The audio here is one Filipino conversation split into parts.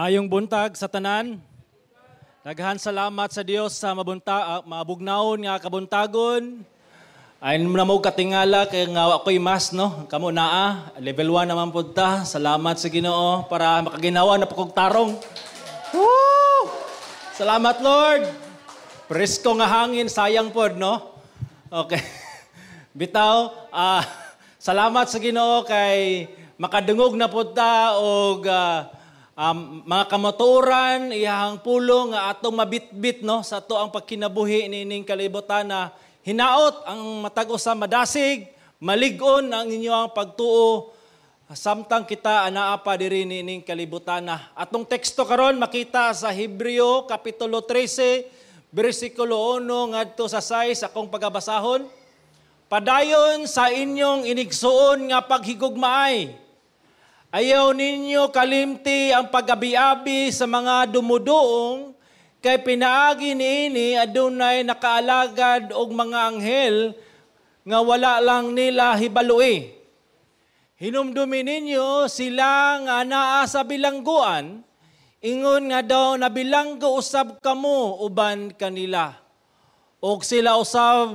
Mayong buntag sa tanan. Daghan salamat sa Dios sa mabunta, uh, ah, mabugnaon nga kabuntagon. Ay namo katingala kay nga ako'y mas no. Kamo naa ah. level 1 naman pud ta. Salamat sa Ginoo para makaginawa na pakog tarong. Woo! Salamat Lord. Presko nga hangin sayang pod no. Okay. Bitaw, ah uh, salamat sa Ginoo kay makadungog na pud ta og uh, um, mga kamaturan, iyahang pulong, atong mabitbit no, sa ato ang pagkinabuhi nining kalibutan na hinaot ang matag sa madasig, maligon ang inyong pagtuo samtang kita anaapa diri nining kalibutan na. Atong teksto karon makita sa Hebreo kapitulo 13 bersikulo 1 ngadto sa 6 akong pagabasahon. Padayon sa inyong inigsuon nga paghigugmaay Ayaw ninyo kalimti ang pagabi-abi sa mga dumuduong, kay pinaagi niini adunay nakaalagad og mga anghel nga wala lang nila hibalui. Hinumdumi ninyo sila nga naa sa bilangguan, ingon nga daw na bilanggo usab kamo uban kanila. Og sila usab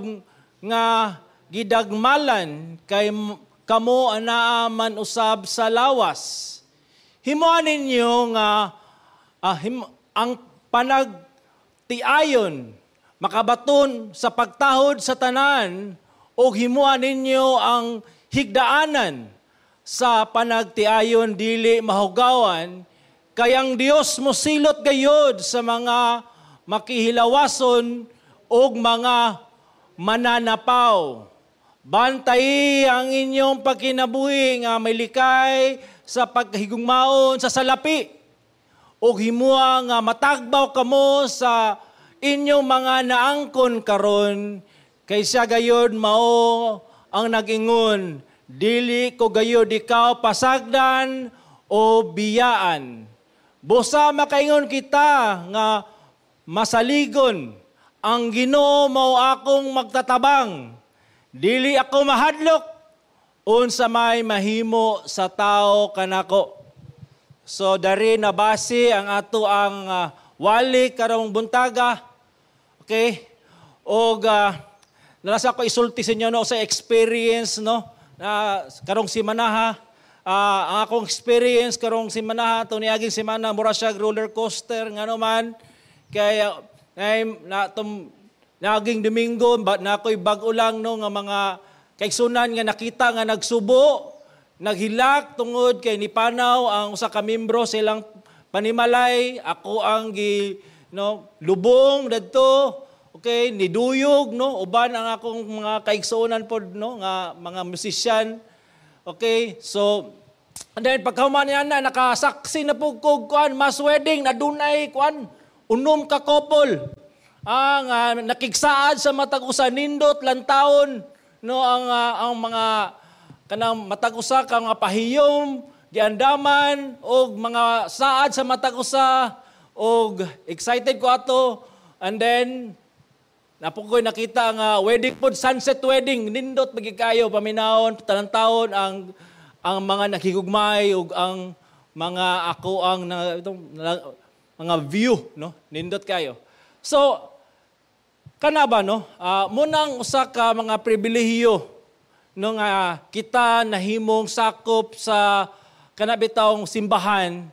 nga gidagmalan kay kamo anaaman usab sa lawas. Himuan ninyo nga uh, him, ang panagtiayon makabaton sa pagtahod sa tanan o himuan ninyo ang higdaanan sa panagtiayon dili mahugawan kayang Dios mo silot gayod sa mga makihilawason og mga mananapaw. Bantay ang inyong pagkinabuhi nga may likay sa paghigugmaon sa salapi o himuha nga matagbaw kamo sa inyong mga naangkon karon kaysa gayod mao ang nagingon dili ko gayod ikaw pasagdan o biyaan busa makaingon kita nga masaligon ang Ginoo mao akong magtatabang Dili ako mahadlok unsa may mahimo sa tao kanako. So dari nabase ang ato ang uh, wali karong buntaga. Okay? Og uh, nalasa ko isulti sa inyo no sa experience no na uh, karong simanaha uh, ang akong experience karong simanaha to niaging simana mura siya roller coaster ngano man kay uh, na tum, Naging Domingo, ba't na ako'y bago lang no, nga mga kaigsunan nga nakita nga nagsubo, naghilak tungod kay ni Panaw ang usa ka membro sa ilang panimalay, ako ang gi no lubong dadto. Okay, ni duyog no uban ang akong mga kaigsunan pod no nga mga musician. Okay, so and then pagkahuman niya na nakasaksi na po kog kuan mas wedding na dunay kuan unom ka couple ang uh, ah, nakiksaad sa matagusa nindot lantaon no ang uh, ang mga kanang matagusa usa ka mga pahiyom giandaman og mga saad sa matagusa og excited ko ato and then napukoy nakita ang uh, wedding pod sunset wedding nindot magikayo paminawon talantaon ang ang mga nakigugmay og ang mga ako ang na, itong, na, mga view no nindot kayo so kanaba no uh, munang usa ka mga pribilehiyo nung uh, kita nahimong sakop sa kanabitawng simbahan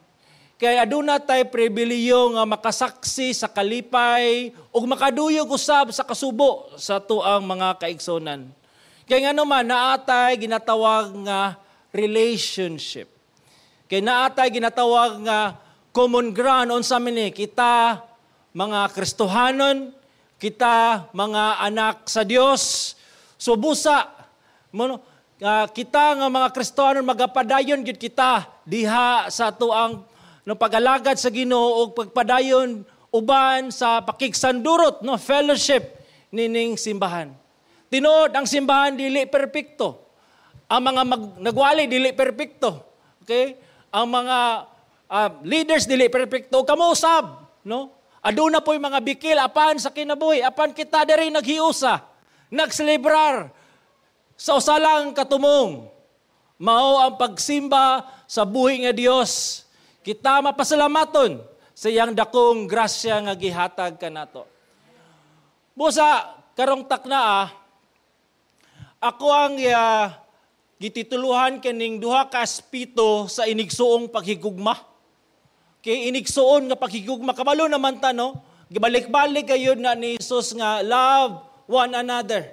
kay aduna tay pribilehiyo nga makasaksi sa kalipay ug makaduyog usab sa kasubo sa tuang mga kaigsoonan kay ngano man naatay ginatawag nga relationship kay naatay ginatawag nga common ground unsa man kita mga Kristohanon kita mga anak sa Dios. So busa mano uh, kita nga mga Kristiyano magapadayon gid kita diha sa tuang no pagalagad sa Ginoo ug pagpadayon uban sa pakigsandurot no fellowship nining simbahan. Tinod ang simbahan dili perpekto. Ang mga mag, nagwali dili perpekto. Okay? Ang mga uh, leaders dili perpekto kamo usab, no? Aduna po'y mga bikil, apan sa kinaboy, apan kita diri naghiusa, nagselebrar sa usalang katumong. Mao ang pagsimba sa buhi nga Dios. Kita mapasalamaton sa iyang dakong grasya nga gihatag kanato. Busa karong taknaa, ah. ako ang uh, gitituluhan kining duha ka aspito sa inigsuong paghigugma kay inigsuon nga pakigugma kabalo naman ta no gibalik-balik kayo na ni Jesus nga love one another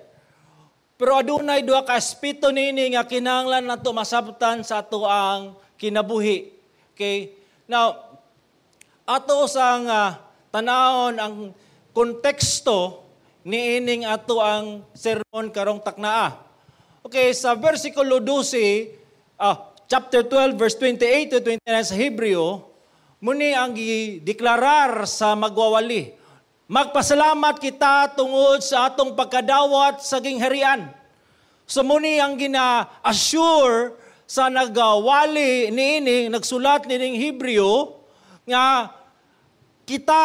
pero adunay duha ka aspeto nini nga kinahanglan nato masabtan sa ato ang kinabuhi okay now ato sang uh, tanahon ang konteksto niining ato ang sermon karong taknaa okay sa versikulo 12 uh, ah, chapter 12 verse 28 to 29 sa Hebreo Muni ang deklarar sa magwawali. Magpasalamat kita tungod sa atong pagkadawat sa gingharian. So muni ang gina-assure sa nagawali niini, nagsulat nining Hebreo, nga kita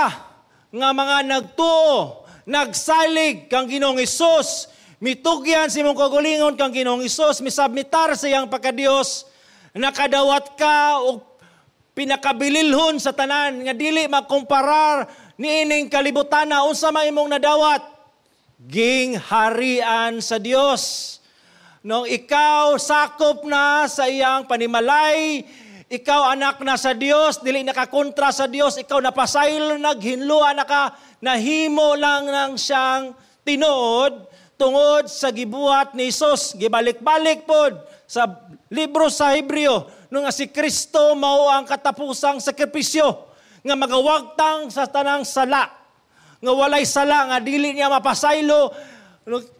nga mga nagtuo, nagsalig kang Ginoong Isus, mitugyan si mong kagulingon kang Ginoong Isus, misabmitar sa iyang pagkadiyos, nakadawat ka o pinakabililhon sa tanan nga dili makomparar niining kalibutan na unsa may imong nadawat ging harian sa Dios no ikaw sakop na sa iyang panimalay ikaw anak na sa Dios dili nakakontra sa Dios ikaw napasaylo naghinluan naka nahimo lang nang siyang tinuod tungod sa gibuhat ni Hesus gibalik-balik pod sa libro sa Hebreo nung si Kristo mao ang katapusang sakripisyo nga magawagtang sa tanang sala nga walay sala nga dili niya mapasaylo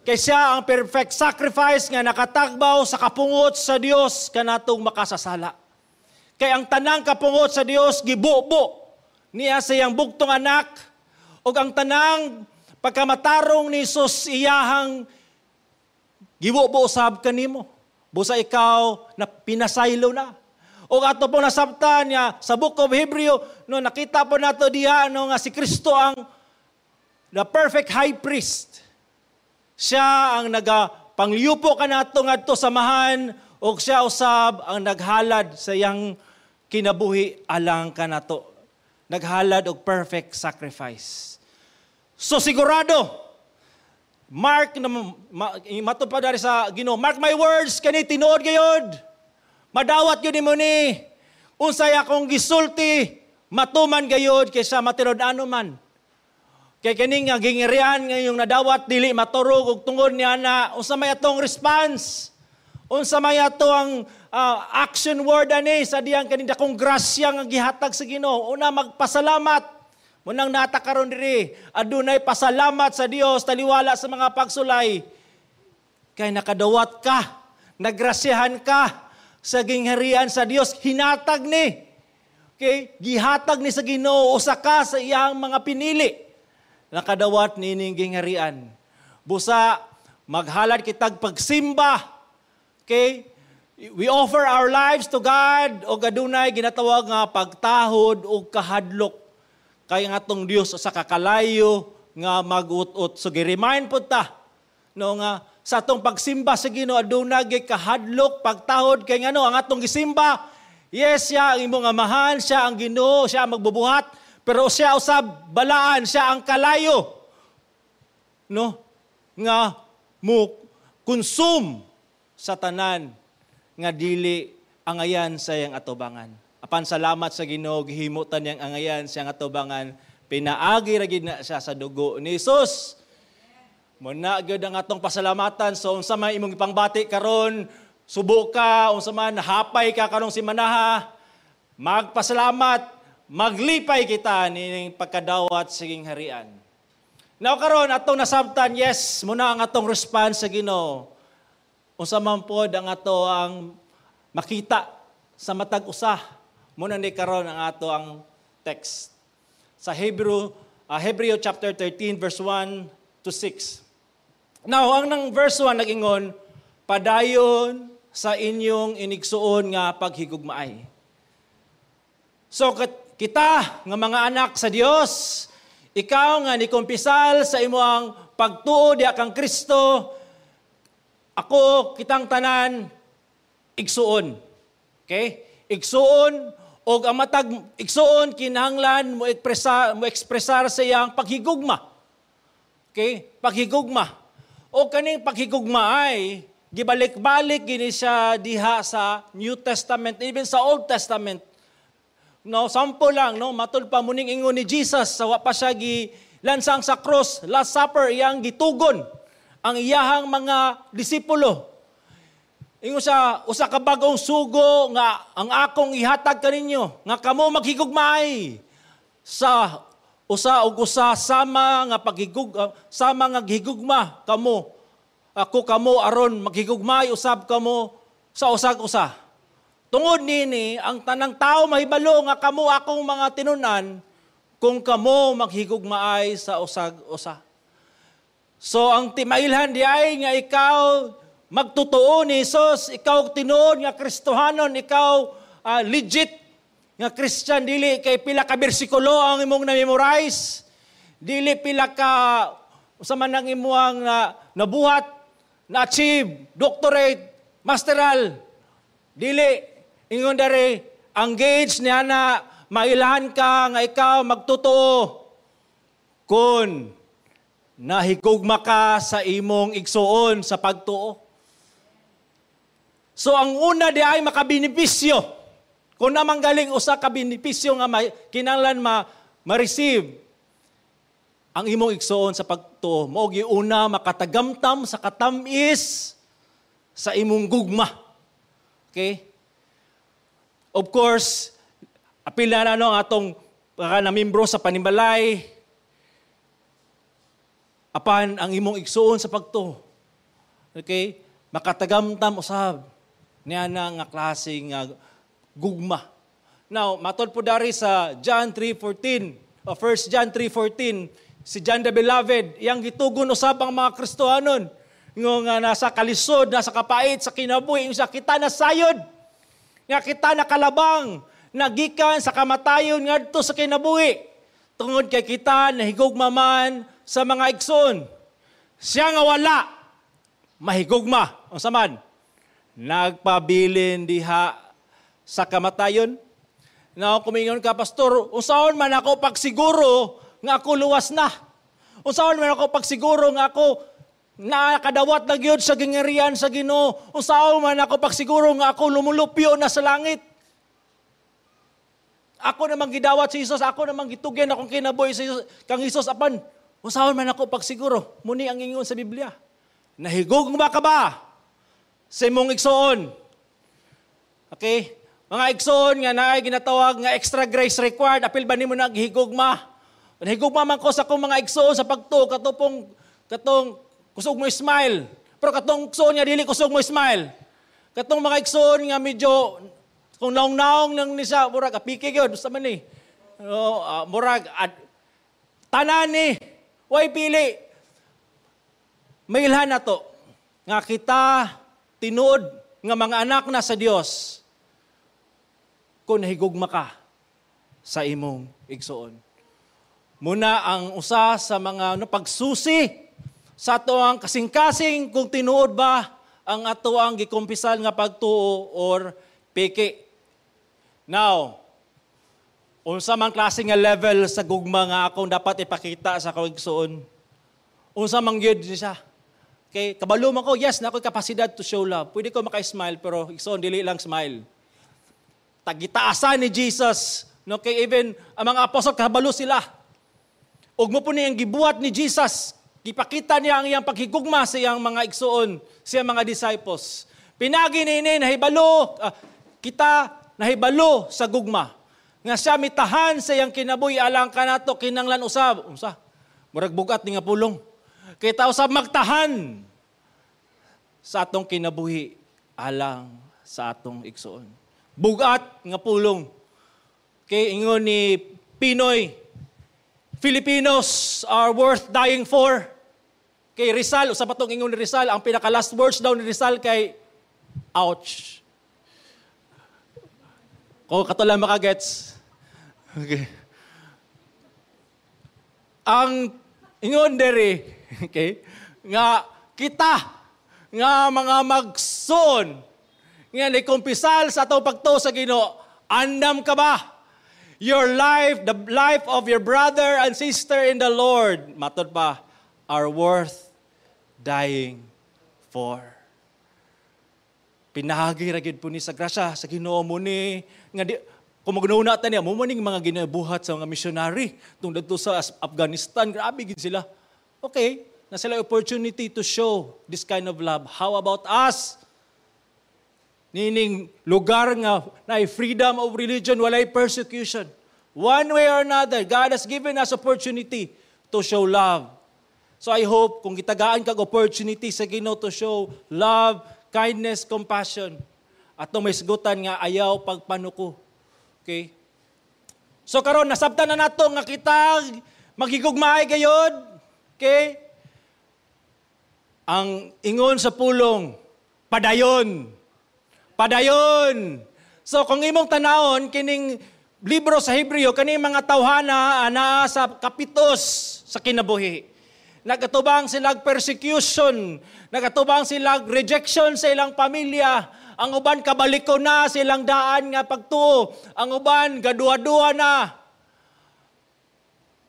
kay ang perfect sacrifice nga nakatagbaw sa kapungot sa Dios kanatong makasasala kay ang tanang kapungot sa Dios gibubo niya siyang bugtong anak ug ang tanang pagkamatarong ni Jesus iyahang gibubo sab kanimo busa ikaw na pinasaylo na o ato po nasabtan niya sa Book of Hebrew, no, nakita po nato diha no, nga si Kristo ang the perfect high priest. Siya ang naga pangliupo kanato ngadto samahan o siya usab ang naghalad sa iyang kinabuhi alang kanato. Naghalad og perfect sacrifice. So sigurado, Mark na matupad dari sa Ginoo. Mark my words kani tinuod gayod. Madawat yun mo ni. Unsay akong gisulti, matuman gayod kaysa matirod ano man. Kay kining nga gingirian ngayong nadawat dili maturog og tungod niya na unsa may atong response. Unsa may ato ang uh, ah, action word ani sa diyang kaning dakong grasya nga gihatag sa Ginoo. Una magpasalamat. Munang nata karon diri, adunay pasalamat sa Dios taliwala sa mga pagsulay. Kay nakadawat ka, nagrasihan ka, sa gingharian sa Dios hinatag ni. Okay? Gihatag ni sa Ginoo usa ka sa iyang mga pinili kadawat ni ining gingharian. Busa maghalad kitag pagsimba. Okay? We offer our lives to God o gadunay ginatawag nga pagtahod o kahadlok kay nga tong Dios sa kakalayo nga magutot. So gi-remind pud ta no nga sa atong pagsimba sa Ginoo aduna gyud kahadlok pagtahod kay ngano ang atong gisimba yes siya ang imong amahan siya ang Ginoo siya ang magbubuhat pero siya usab balaan siya ang kalayo no nga mo consume sa tanan nga dili angayan sa iyang atubangan apan salamat sa Ginoo gihimo tan yang angayan sa iyang atubangan pinaagi ra gid na siya sa dugo ni Jesus Muna agad ang atong pasalamatan so unsa man imong ipangbati karon suboka unsa man hapay ka karong manaha. magpasalamat maglipay kita ning pagkadawat siging harian. Now karon atong nasabtan yes muna ang atong response sa Ginoo. Unsa man pod ang ato ang makita sa matag usa muna ni karon ang ato ang text sa Hebrew uh, ah, Hebreo chapter 13 verse 1 to 6. Now, ang nang verse 1 nagingon, padayon sa inyong inigsuon nga paghigugmaay. So, kita nga mga anak sa Dios, ikaw nga ni nikumpisal sa imo ang pagtuo diya kang Kristo, ako kitang tanan igsuon. Okay? Igsuon og ang matag igsuon kinahanglan mo ekspresa mo ekspresar sa iyang paghigugma. Okay? Paghigugma o kaning paghigugmaay gibalik-balik gini siya diha sa New Testament even sa Old Testament. No, sample lang no, matud pa muning ingon ni Jesus sa wa pa siya gi lansang sa cross, last supper iyang gitugon ang iyahang mga disipulo. Ingon sa usa ka bag-ong sugo nga ang akong ihatag kaninyo nga kamo maghigugmaay sa usa og usa sama nga paghigug uh, sama nga gihigugma kamo ako kamo aron maghigugmay usab kamo sa usag usa tungod nini ang tanang tao mahibalo nga kamo akong mga tinunan kung kamo maghigugmaay sa usag usa so ang timailhan di ay nga ikaw magtotoo ni Hesus ikaw tinuod nga Kristohanon ikaw uh, legit nga Christian dili kay pila ka bersikulo ang imong na-memorize, dili pila ka usa man ang imong na, ah, nabuhat, na-achieve, doctorate, masteral, dili ingon dere engage gauge niya na mailahan ka nga ikaw magtotoo kun nahigugma ka sa imong igsuon sa pagtuo. So ang una di ay makabenepisyo kung namang galing usa ka benepisyo nga may, kinahanglan ma ma-receive ang imong igsoon sa pagtuo mao una makatagamtam sa katamis sa imong gugma. Okay? Of course, apil na ano ang atong mga namimbro sa panimbalay apan ang imong igsoon sa pagto. Okay? Makatagamtam usab niya na nga klase nga uh, gugma. Now, matod po dari sa John 3.14, o 1 John 3.14, si John the Beloved, yang gitugon usab ang mga Kristohanon, nga nga nasa kalisod, nasa kapait, sa kinabuhi, sa kita na sayod, nga kita na kalabang, nagikan sa kamatayon ngadto sa kinabuhi. Tungod kay kita nahigugma man sa mga igsoon. Siya nga wala mahigugma unsa man nagpabilin diha sa kamatayon? Na kumingon ka, Pastor, usaon man ako pagsiguro nga ako luwas na. Usaon man ako pagsiguro nga ako nakadawat na gyud sa gingerian sa Ginoo. Usaon man ako pagsiguro nga ako lumulupyo na sa langit. Ako namang gidawat si Hesus, ako namang gitugyan akong kinaboy si Jesus, kang Hesus apan. Usaon man ako pagsiguro, muni ang ingon sa Biblia. Nahigog ba ka ba? Sa imong igsoon. Okay? Mga igsoon nga naay ginatawag nga extra grace required, apil ba nimo naghigugma? Naghigugma man ko sa akong mga igsoon sa pagtuo katupong katong kusog mo smile. Pero katong igsoon nga dili kusog mo smile. Katong mga igsoon nga medyo kung naong-naong nang nisa, siya, murag, apike yun, basta man eh. No, uh, murag, at, tanan ni, way pili. Mailhan na to, nga kita, tinood, nga mga anak na sa Dios kung nahigugma ka sa imong igsoon. Muna ang usa sa mga no, pagsusi sa ato ang kasing-kasing kung tinuod ba ang ato ang gikumpisal nga pagtuo or piki. Now, unsa man klase nga level sa gugma nga akong dapat ipakita sa akong kawigsoon? Unsa man gyud siya? Okay, kabalo man ko, yes, na ako'y kapasidad to show love. Pwede ko maka-smile, pero igsoon, dili lang smile tagitaasan ni Jesus. No, kay even ang mga apostol kabalo sila. Ug mo po niyang gibuhat ni Jesus. Gipakita niya ang iyang paghigugma sa iyang mga igsuon, sa iyang mga disciples. Pinagi ni nahibalo, uh, kita nahibalo sa gugma. Nga siya mitahan sa iyang kinabuhi alang kanato kinanglan usab. Unsa? Murag bugat ni nga pulong. Kay tao sa magtahan sa atong kinabuhi alang sa atong igsuon bugat nga pulong. Kay ingon ni Pinoy, Filipinos are worth dying for. Kay Rizal, sa patong ingon ni Rizal, ang pinaka last words daw ni Rizal kay, ouch. Kung katulang lang makagets. Okay. Ang ingon dere, okay, nga kita, nga mga magsoon, nga ni kumpisal sa atong pagto sa Ginoo, andam ka ba? Your life, the life of your brother and sister in the Lord, matod pa, are worth dying for. Pinahagi ra gyud po ni sa grasya sa Ginoo mo ni nga di, kung magnuna ta niya mo mga ginabuhat sa mga missionary tung to sa Afghanistan grabe gid sila. Okay, na sila opportunity to show this kind of love. How about us? Nining lugar nga na freedom of religion, walay persecution. One way or another, God has given us opportunity to show love. So I hope kung gitagaan kag opportunity sa Ginoo to show love, kindness, compassion, at no may nga ayaw pagpanuko. Okay? So karon nasabtan na nato nga kita magigugmaay gayod. Okay? Ang ingon sa pulong, padayon padayon. So kung imong tanahon kining libro sa Hebreo kani mga tawhana ana ah, sa kapitos sa kinabuhi. Nagatubang silang persecution, nagatubang silang rejection sa ilang pamilya, ang uban kabaliko na silang daan nga pagtuo, ang uban gaduwa-duwa na.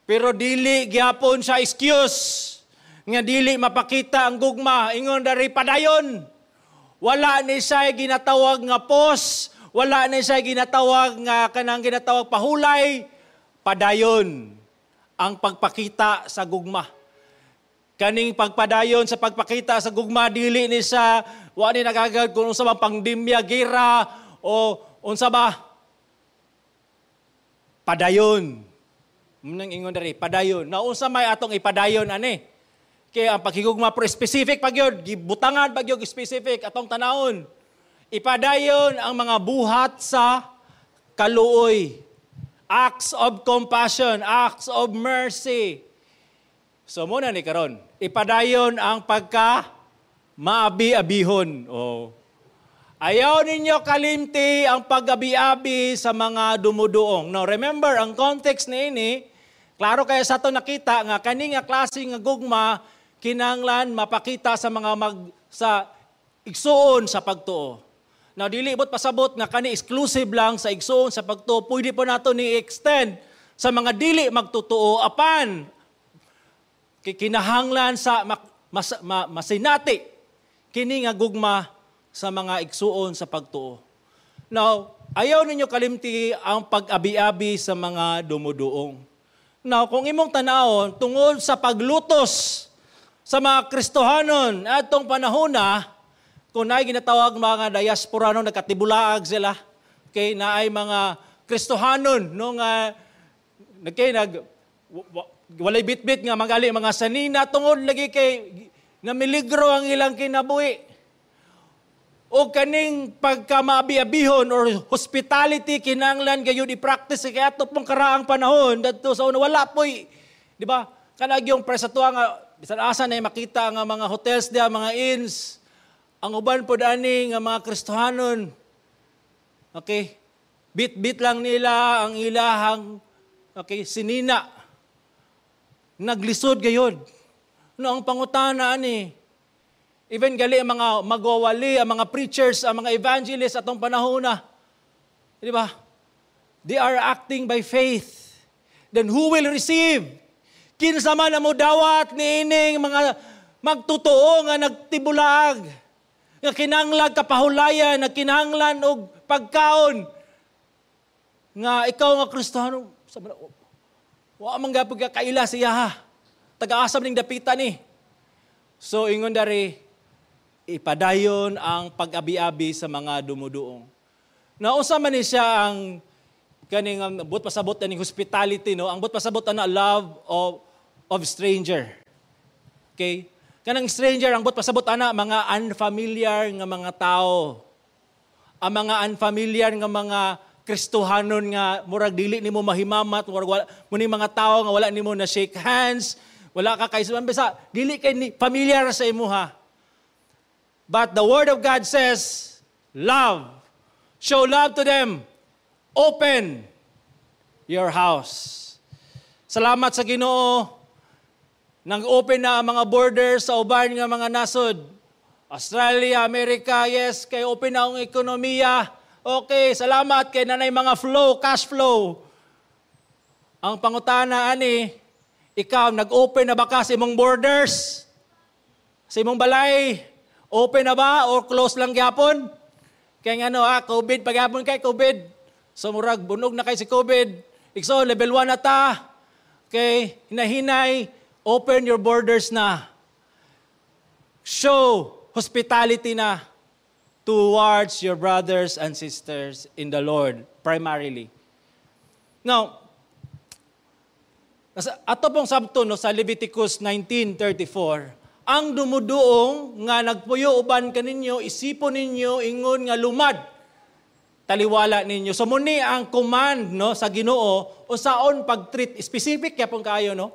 Pero dili gyapon sa excuse nga dili mapakita ang gugma ingon dari padayon. Wala ni siya ginatawag nga pos, wala ni siya ginatawag nga kanang ginatawag pahulay, padayon ang pagpakita sa gugma. Kaning pagpadayon sa pagpakita sa gugma dili ni sa wala ni nagagad kung unsa ba pangdimya gira o unsa ba padayon. Nang ingon diri, padayon. Naunsa may atong ipadayon ani? Kaya ang paghigugma pro specific pag yun, gibutangan pag yun, specific, atong tanahon. Ipadayon ang mga buhat sa kaluoy. Acts of compassion, acts of mercy. So muna ni karon, ipadayon ang pagka maabi-abihon. Oh. Ayaw ninyo kalimti ang pag-abi-abi sa mga dumuduong. No, remember ang context ni ini, klaro kaya sa to nakita nga kaninga klase nga gugma kinanglan mapakita sa mga mag sa igsuon sa pagtuo. Now dili bot pasabot nga kani exclusive lang sa igsuon sa pagtuo, pwede po nato ni extend sa mga dili magtutuo apan kinahanglan sa mas, ma, masinati kini nga gugma sa mga igsuon sa pagtuo. Now, ayaw ninyo kalimti ang pag-abi-abi sa mga dumuduong. Now, kung imong tanawon tungod sa paglutos sa mga Kristohanon atong panahon na kung naay ginatawag mga diaspora diasporano nagkatibulaag sila kay naay mga Kristohanon nung nga nagkay nag walay bitbit nga magali mga sanina tungod lagi kay namiligro ang ilang kinabuhi o kaning pagkamabiabihon or hospitality kinanglan gayud i-practice kay ato pong karaang panahon dadto sa una wala poy di ba kanag yung presatuwa nga Isan asa na makita nga mga hotels dia, mga inns, ang uban po dani nga mga Kristohanon. Okay? Bit-bit lang nila ang ilahang okay, sinina. Naglisod gayod. No, ang pangutana ani. Even gali ang mga magwawali, ang mga preachers, ang mga evangelists atong panahon na. Di ba? They are acting by faith. Then who will receive? Kinsa man mo dawat niining mga magtutuo nga nagtibulag, nga kinanglan kapahulayan, nga kinanglan og pagkaon, nga ikaw nga Kristohano, sabi wa man gapag kaila siya ha. Tagaasam ning dapita ni. So ingon dari ipadayon ang pag-abi-abi sa mga dumuduong. Nausa man ni siya ang kaning um, but pasabot ning hospitality no ang but pasabot ana love of of stranger okay kanang stranger ang but pasabot ana mga unfamiliar nga mga tao ang mga unfamiliar nga mga Kristohanon nga murag dili nimo mahimamat murag wala muni mga tao nga wala nimo na shake hands wala ka kay sa dili kay ni, familiar sa imo ha but the word of God says love show love to them Open your house. Salamat sa Ginoo nang open na ang mga borders sa uban nga mga nasod. Australia, Amerika, yes, kay open na ang ekonomiya. Okay, salamat kay nanay mga flow, cash flow. Ang pangutana ani, ikaw nag-open na ba ka sa imong borders? Sa imong balay, open na ba or close lang gyapon? Kay nga ano ha, ah, COVID, pagyapon kay COVID, So murag bunog na kay si COVID. Ikso level 1 na ta. Okay, hinahinay, open your borders na. Show hospitality na towards your brothers and sisters in the Lord primarily. Now, ato pong sabto no, sa Leviticus 19.34, ang dumuduong nga nagpuyo uban kaninyo, isipon ninyo, ingon nga lumad taliwala ninyo. So muni ang command no sa Ginoo usaon pag-treat specific kaya pong kayo no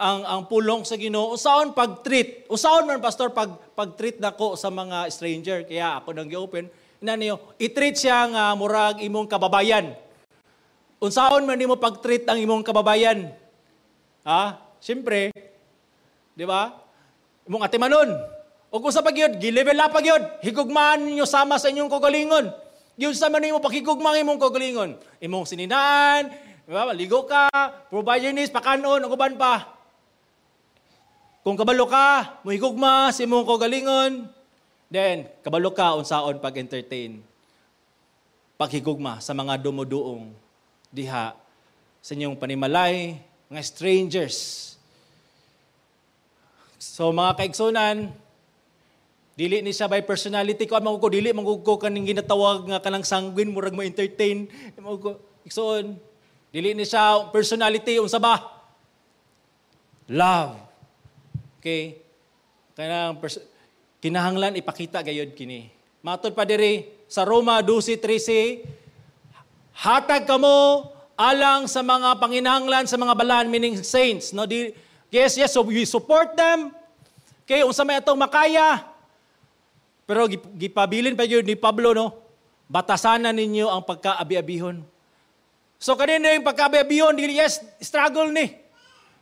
ang ang pulong sa Ginoo usaon pag-treat. Usaon man pastor pag pag-treat nako sa mga stranger kaya ako nang gi-open niyo i-treat siya nga murag imong kababayan. Unsaon man nimo pag-treat ang imong kababayan? Ha? Siyempre, di ba? Imong atimanon. O kung sa pagyod, gi-level up pagyod. Higugmaan niyo sama sa inyong kagalingon. Yun sa man mo, pakigugmang imong kagalingon. Imong sininaan, diba? ligo ka, provide your needs, pakanon, ang uban pa. Kung kabalo ka, mo higugma, si imong kagalingon. Then, kabalo ka, unsaon pag-entertain. Paghigugma sa mga dumuduong diha sa inyong panimalay, mga strangers. So mga kaigsunan, Dili ni siya by personality ko, Ang ko, dili, mangugo ka ning ginatawag nga kanang sanguin, murag mo entertain. Mangugo, iksoon. Dili ni siya personality, unsa ba? Love. Okay? Kanang pers- kinahanglan ipakita gayod kini. Matod pa diri sa Roma 12:13, hatag kamo alang sa mga panginahanglan sa mga balaan meaning saints, no? Di, yes, yes, so we support them. Okay, unsa may atong makaya? Pero gipabilin pa yun ni Pablo, no? Batasanan ninyo ang pagkaabi-abihon. So kanina yung pagkaabi-abihon, yes, struggle ni.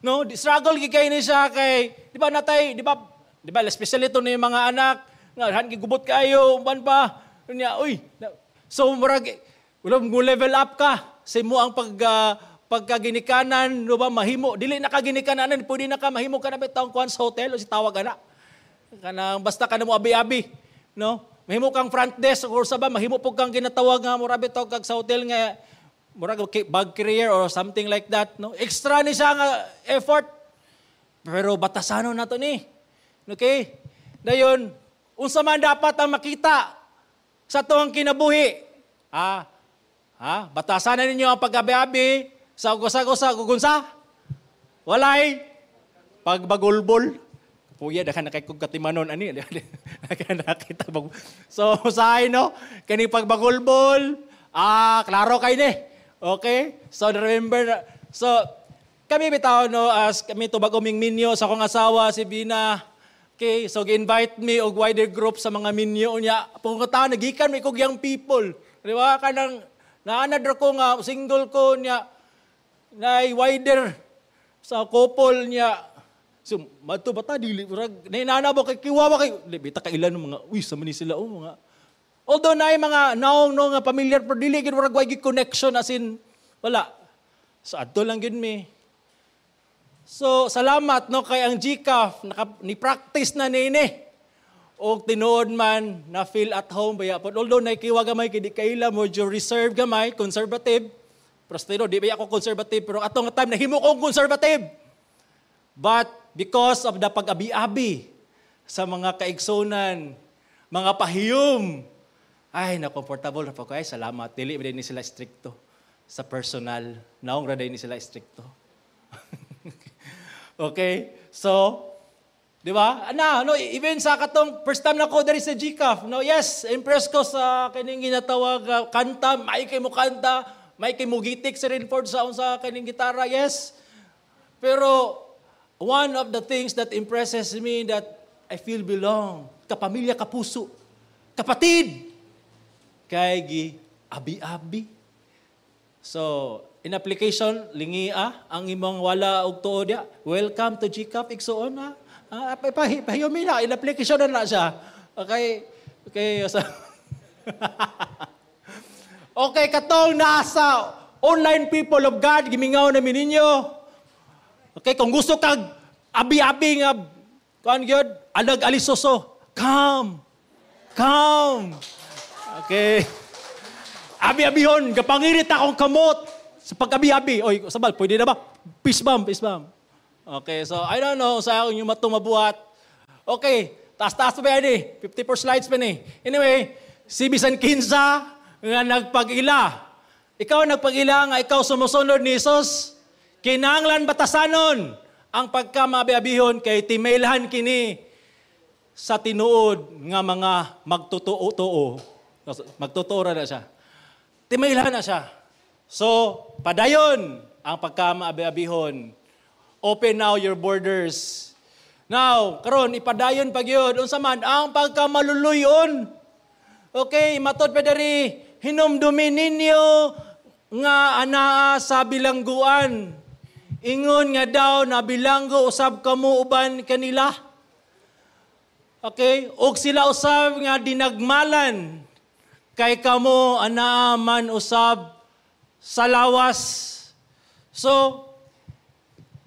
No, struggle gikay ni siya kay, di ba natay, di ba, di ba, especially to ni mga anak, nga, han gigubot kayo, ban pa, niya, uy, so murag, wala mo level up ka, sa mo ang pag, uh, pagkaginikanan, no ba, mahimo, dili na kaginikanan, pwede na ka, mahimo ka na ba taong kuhan sa hotel, o si tawag ka na, kanang basta ka na mo abi-abi. No? Mahimo kang front desk or sa ba, mahimo po kang ginatawag nga, murabi to kag sa hotel nga, murag bag career or something like that. No? Extra ni siya nga effort. Pero batasano nato ni. Okay? Dayon, unsa man dapat ang makita sa tuwang kinabuhi. Ha? ha? Batasan na ninyo ang pagkabi-abi sa gusa-gusa, gugunsa. Walay pagbagulbol puya dakan na kay kog katimanon ani nakita bag so say no kani pagbagulbol ah klaro kay ni okay so remember so kami bitaw no as kami to uming minyo sa akong asawa si Bina okay so gi-invite me og wider group sa mga minyo niya pungkata nagikan mi kog yang people di ba kanang naanadro ko nga single ko niya na wider sa couple niya So, mato bata, di, rag, nainanabaw kay kiwawa kay, bita ka ilan ng mga, uy, sa Manisila, o oh, mga, although na mga naong no nga familiar pero dili gid warag way connection as in, wala. So, adto lang gid me. So, salamat no kay ang GCAF, naka, ni-practice na nini. O tinuod man, na feel at home baya. But although naikiwa gamay, kidi kaila mo, reserve gamay, conservative. Pero di ba ako conservative, pero atong time, nahimo kong conservative. But because of the pag-abi-abi sa mga kaigsunan, mga pahiyom. Ay, na comfortable na po ko. Ay, salamat. Dili ba ni sila stricto sa personal. Naong raday ni sila stricto. okay? So, Di ba? Ana, no, even sa katong first time na ko diri sa GCAF, no, yes, impress ko sa kaning ginatawag uh, kanta, may kay mo kanta, may kay mo gitik sa Renford sa unsa kaning gitara, yes. Pero One of the things that impresses me that I feel belong, kapamilya, kapuso, kapatid, kay gi abi-abi. So, in application, lingi lingia ah, ang imong wala og tuo dia. Welcome to GCAP Iksoon ha. Ah, ah pahiyomi mira, in application na, na siya. Okay, okay, so, okay, katong nasa online people of God, gimingaw na namin ninyo. Okay, kung gusto kag abi-abi nga kuan gyud, alag alisoso, come. Come. Okay. Abi-abihon, gapangirit akong kamot sa pag-abi-abi. Oy, sabal, pwede na ba? Peace bomb, peace bomb. Okay, so I don't know sa akong yung matumabuhat. Okay, taas-taas pa yan eh. 50 slides pa ni. Anyway, si Bisan Kinsa nga nagpag-ila. Ikaw nagpag-ila nga ikaw sumusunod ni Jesus. Kinanglan batasanon ang pagkamabiabihon kay timailhan kini sa tinuod nga mga magtotoo-too. Magtotoo ra na siya. Timailhan na siya. So, padayon ang pagkamaabihon. Open now your borders. Now, karon ipadayon pagyod unsa man ang pagkamaluluyon. Okay, matod pa dari hinumdumin ninyo nga anaa sa bilangguan Ingon nga daw na bilanggo usab kamo uban kanila. Okay? Og sila usab nga dinagmalan kay kamo anaaman usab sa lawas. So,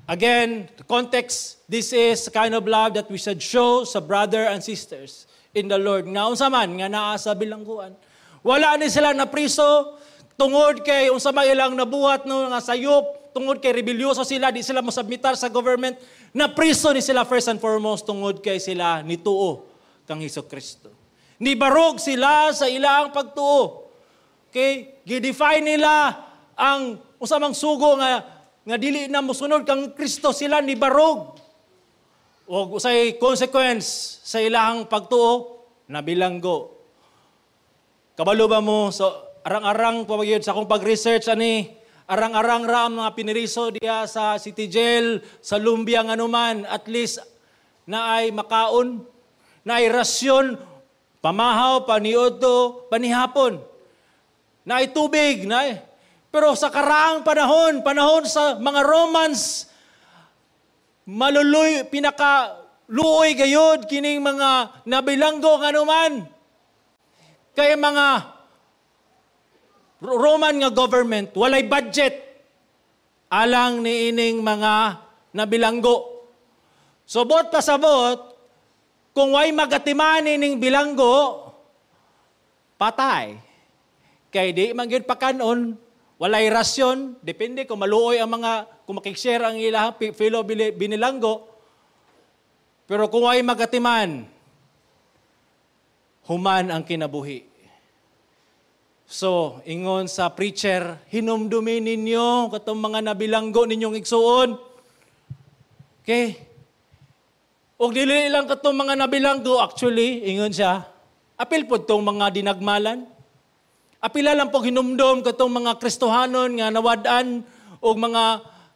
again, the context, this is kind of love that we should show sa brother and sisters in the Lord. Nga unsa man, nga naa sa bilangguan. Wala ni sila na priso, tungod kay unsa man ilang nabuhat no nga sayop tungod kay rebelyoso sila, di sila masubmitar sa government, na priso ni sila first and foremost tungod kay sila nituo kang Hesus Kristo. Nibarog sila sa ilang pagtuo. Okay? Gidefine nila ang usamang sugo nga nga dili na mosunod kang Kristo sila nibarog. O usay consequence sa ilang pagtuo na bilanggo. Kabalo ba mo so arang-arang pamagyud sa akong pag-research ani Arang-arang ra ang mga piniriso diya sa City Jail, sa Lumbia nga numan, at least na ay makaon, na ay rasyon, pamahaw, paniodo, panihapon, na ay tubig, na ay. Pero sa karaang panahon, panahon sa mga Romans, maluloy, pinaka luoy gayod kining mga nabilanggo nga numan. Kay mga Roman nga government, walay budget alang ni ining mga nabilanggo. So, bot pasabot, kung way magatimani ning bilanggo, patay. Kay di man gyud pakanon, walay rasyon, depende kung maluoy ang mga kung makikshare ang ilang filo binilanggo. Pero kung way magatiman, human ang kinabuhi. So, ingon sa preacher, hinumdumin ninyo katong mga nabilanggo ninyong igsuon. Okay? Og dili lang katong mga nabilanggo, actually, ingon siya, apil po tong mga dinagmalan. Apila lang po hinumdum katong mga kristohanon nga nawadaan og mga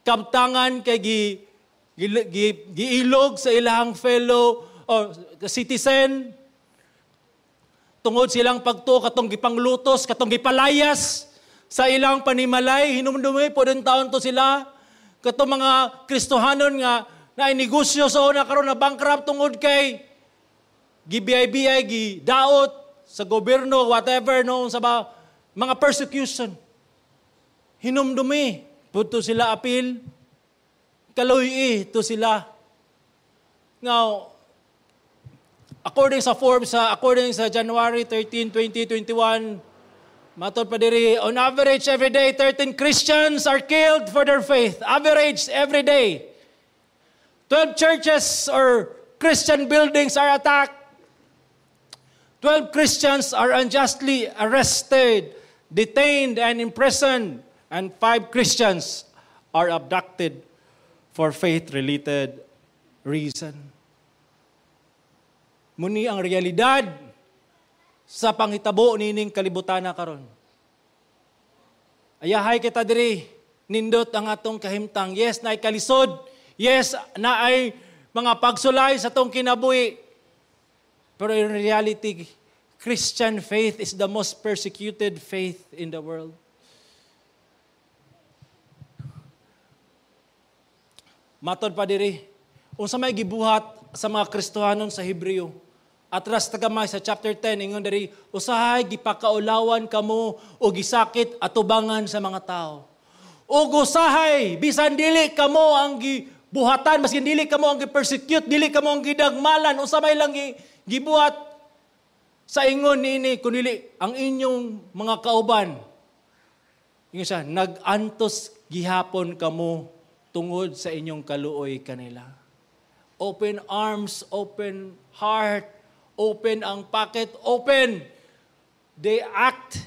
kaptangan kay gi, gi, gi, giilog sa ilang fellow or oh, citizen Tungod silang pagtuo katong gipanglutos, katong gipalayas sa ilang panimalay, hinumdumi po din taon to sila. Katong mga Kristohanon nga na negosyo so na karon na bankrupt tungod kay gibiyay-biyay gidaot sa gobyerno whatever no sa ba, mga persecution. Hinumdumi puto sila apil kaloy to sila. ngao According sa Forbes, uh, according sa January 13, 2021, matod pa diri, on average every day, 13 Christians are killed for their faith. Average every day. 12 churches or Christian buildings are attacked. 12 Christians are unjustly arrested, detained, and imprisoned. And 5 Christians are abducted for faith related reason. Muni ang realidad sa panghitabo nining kalibutan na karon. Ayahay kita diri, nindot ang atong kahimtang. Yes, na kalisod. Yes, na ay mga pagsulay sa atong kinabuhi. Pero in reality, Christian faith is the most persecuted faith in the world. Matod pa diri, unsa may gibuhat sa mga Kristohanon sa Hebreo, Atras tagamay sa chapter 10, ingon dari, usahay gipakaulawan kamo o gisakit at ubangan sa mga tao. O usahay, bisan dili kamo ang gibuhatan, maskin dili kamo ang gipersecute, dili kamo ang gidagmalan, usamay lang gibuhat sa ingon niini kunili ang inyong mga kauban. Ingon siya, nag-antos gihapon kamo tungod sa inyong kaluoy kanila. Open arms, open heart, open ang packet, open. They act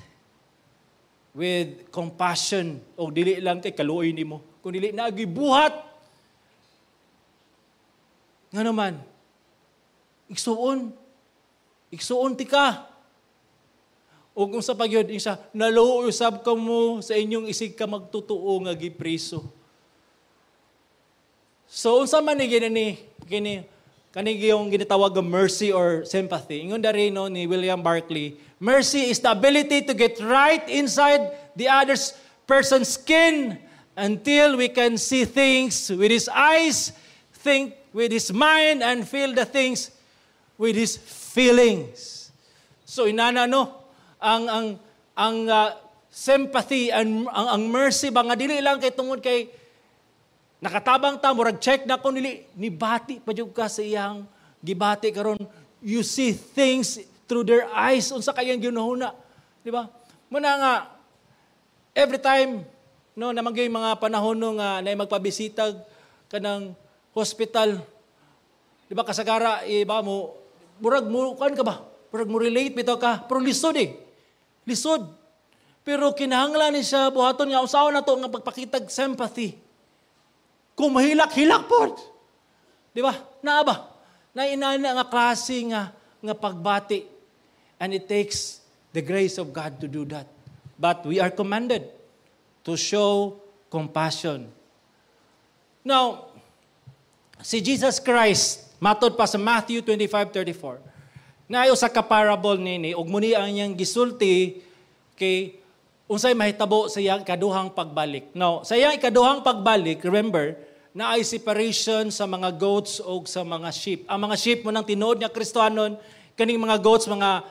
with compassion. O dili lang kay eh, kaluoy nimo. Kung dili na buhat. Nga naman, iksuon. Iksuon ti ka. O kung sa pagyod, isa, naluusab ka mo sa inyong isig ka magtutuo nga gipriso. So, unsa man ni gini, gini, kani yung ginitawag ng mercy or sympathy. Ingon dari no ni William Barclay, mercy is the ability to get right inside the other's person's skin until we can see things with his eyes, think with his mind, and feel the things with his feelings. So inana no ang ang ang uh, sympathy and ang, ang mercy ba nga dili lang kay tungod kay Nakatabang ta murag check na ko nili nibati pa jud ka sa iyang gibati karon you see things through their eyes unsa kayang ginahuna. Di ba? Muna nga every time no namanggay mga panahon no nga na magpabisitag kanang hospital di ba kasagara iba eh, mo murag mo kan ka ba? Murag mo relate bitaw ka pero lisod eh. Lisod. Pero kinahanglan ni siya buhaton nga usaw na to nga pagpakitag sympathy kumahilak-hilak po. Di ba? Naaba. Na Nainana nga klase nga, nga pagbati. And it takes the grace of God to do that. But we are commanded to show compassion. Now, si Jesus Christ, matod pa sa Matthew 25:34. na sa kaparable nini ug muni ang iyang gisulti kay unsay mahitabo sa iyang kaduhang pagbalik. Now, sa iyang ikaduhang pagbalik, remember, na ay separation sa mga goats o sa mga sheep. Ang mga sheep mo nang tinood nga Kristohanon, kaning mga goats, mga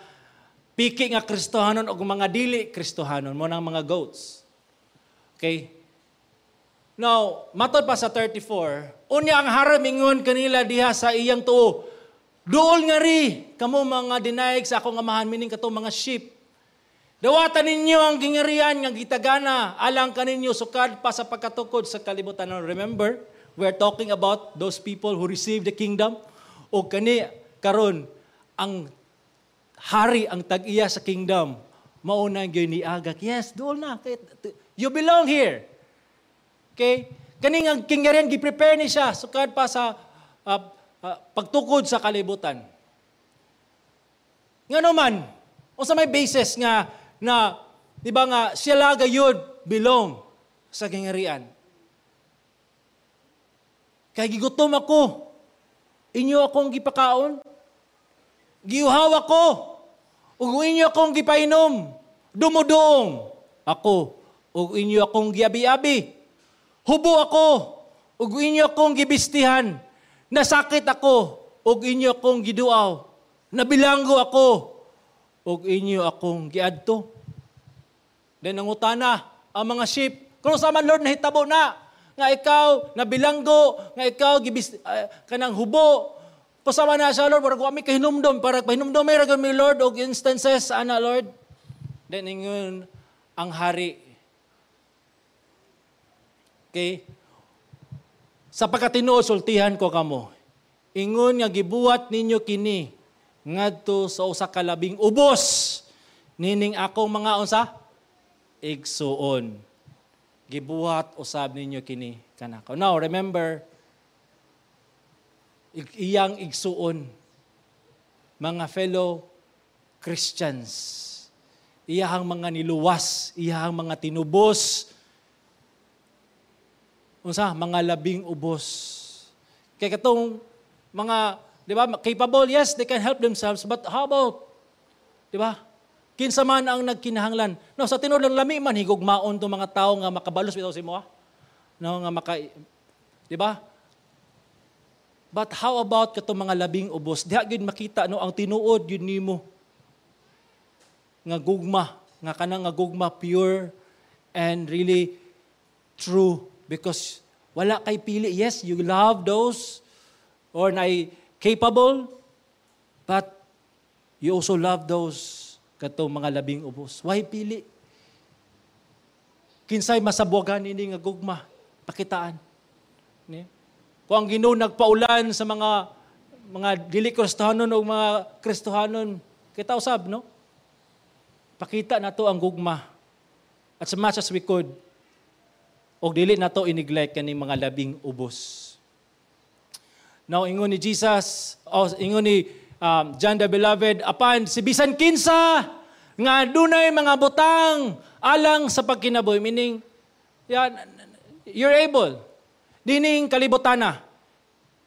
piki nga Kristohanon o mga dili Kristohanon mo nang mga goats. Okay? Now, matod pa sa 34, unya ang haramingon kanila diha sa iyang tuo. Dool nga ri, kamo mga dinaig sa akong amahan, mining kato mga sheep. Dawatan ninyo ang gingarian nga gitagana alang kaninyo sukad pa sa pagkatukod sa kalibutan. Remember, We're talking about those people who receive the kingdom. O kani, karon ang hari, ang tag-iya sa kingdom, mauna ang ni agak. Yes, dool na. You belong here. Okay? Kaning ang kingarian, prepare ni siya. Sukad pa sa uh, uh, pagtukod sa kalibutan. ngano man o sa may basis nga, na, di ba nga, siya lagayod belong sa kingarian. Kay gigutom ako. Inyo akong gipakaon. Giuhaw ako. Ug inyo akong gipainom. Dumudong ako. Ug inyo akong giabi-abi. Hubo ako. Ug inyo akong gibistihan. Nasakit ako. Ug inyo akong giduaw. Nabilanggo ako. Ug inyo akong giadto. Then utana, ang mga ship, Kung sa man Lord na hitabo na, nga ikaw na bilanggo, nga ikaw gibis, uh, kanang hubo. Pasama na siya, Lord, para kami kahinumdom, para pahinumdom ay eh, ragon mi, Lord, og instances, ana, Lord. Then, ingon, ang hari. Okay? Sa pagkatinuo, sultihan ko kamo. Ingon nga gibuhat ninyo kini ngadto sa usa ka ubos nining akong mga unsa igsuon gibuhat usab ninyo kini kanako. Now, remember, iyang igsuon, mga fellow Christians. Iyahang mga niluwas, iyahang mga tinubos, unsa mga labing ubos. Kay katong mga, di ba, capable, yes, they can help themselves, but how about, di ba, Kinsa man ang nagkinahanglan. No, sa tinulang lami man, higugmaon itong mga tao nga makabalos bitaw si Moa. Ah. No, nga maka... Di ba? But how about katong mga labing ubos? Diha gyud makita no ang tinuod yun nimo nga gugma, nga kanang nga gugma pure and really true because wala kay pili. Yes, you love those or na capable, but you also love those katong mga labing ubos. Why pili? Kinsay masabuagan ini nga gugma, pakitaan. Ni? Kung ang Ginoo nagpaulan sa mga mga dili Kristohanon o mga Kristohanon, kita usab, no? Pakita nato ang gugma. At as much as we could, og dili nato iniglay kani mga labing ubos. Now ingon ni Jesus, o oh, ingon ni um, John the Beloved, apan si bisan kinsa nga dunay mga butang alang sa pagkinabuhi. Meaning, yan, you're able. Dining kalibutan na.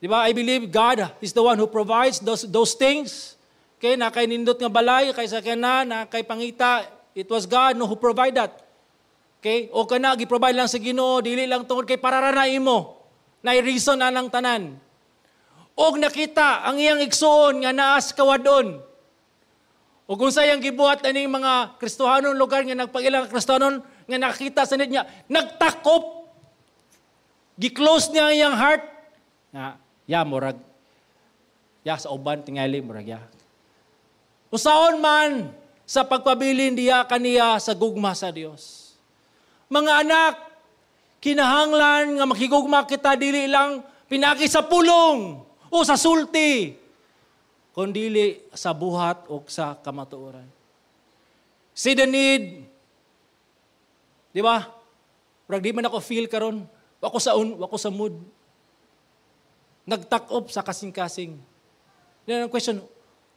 Di ba? I believe God is the one who provides those, those things. Okay, na kay nindot nga balay, kay sakyanan, na kay pangita, it was God no, who provided that. Okay? O kana, gi-provide lang sa Ginoo, dili lang tungod kay pararanay mo. imo. Na reason na lang tanan og nakita ang iyang igsuon nga naas kawadon. O kung sayang gibuhat ani mga Kristohanon lugar nga nagpagilang Kristohanon nga nakita sa niya, nagtakop. Gi-close niya ang iyang heart. Nga, ya murag. Ya sa uban tingali murag ya. Usaon man sa pagpabilin diya kaniya sa gugma sa Dios. Mga anak, kinahanglan nga makigugma kita dili lang pinaki sa pulong o sa sulti, kundili sa buhat o sa kamatuoran. See the need. Di ba? Pag di man ako feel karon, wako sa un, wako sa mood. Nagtakop sa kasing-kasing. Then ang question,